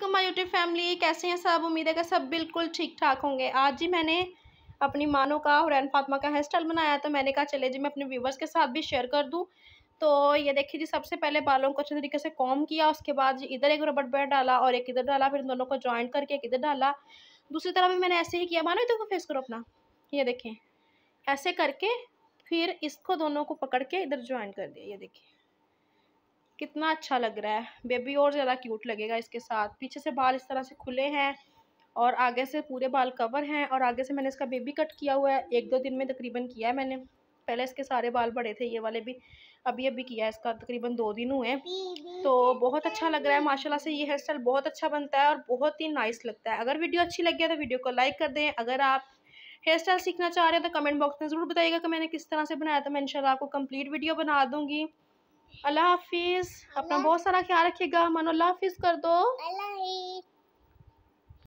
वालेकुम my YouTube family कैसे हैं सब उम्मीद है कि सब बिल्कुल ठीक ठाक होंगे आज जी मैंने अपनी मानो का और फातमा का हेयर स्टाइल बनाया तो मैंने कहा चले जी मैं अपने व्यूवर्स के साथ भी शेयर कर दूं तो ये देखिए जी सबसे पहले बालों को अच्छे तरीके से कॉम किया उसके बाद जी इधर एक रबड़ बैंड डाला और एक इधर डाला फिर दोनों को ज्वाइंट करके एक इधर डाला दूसरी तरफ भी मैंने ऐसे ही किया मानो इधर को फेस करो अपना ये देखें ऐसे करके फिर इसको दोनों को पकड़ के इधर ज्वाइन कर दिया ये देखिए कितना अच्छा लग रहा है बेबी और ज़्यादा क्यूट लगेगा इसके साथ पीछे से बाल इस तरह से खुले हैं और आगे से पूरे बाल कवर हैं और आगे से मैंने इसका बेबी कट किया हुआ है एक दो दिन में तकरीबन किया है मैंने पहले इसके सारे बाल बड़े थे ये वाले भी अभी अभी किया है इसका तकरीबन दो दिन हुए तो बहुत अच्छा लग रहा है माशाल्लाह से ये हेयर स्टाइल बहुत अच्छा बनता है और बहुत ही नाइस लगता है अगर वीडियो अच्छी लगी है तो वीडियो को लाइक कर दें अगर आप हेयर स्टाइल सीखना चाह रहे हैं तो कमेंट बॉक्स में ज़रूर बताइएगा कि मैंने किस तरह से बनाया था मैं इंशाल्लाह आपको कंप्लीट वीडियो बना दूँगी अल्लाह हाफिज अपना बहुत सारा ख्याल रखिएगा मनो अल्लाह हाफिज कर दो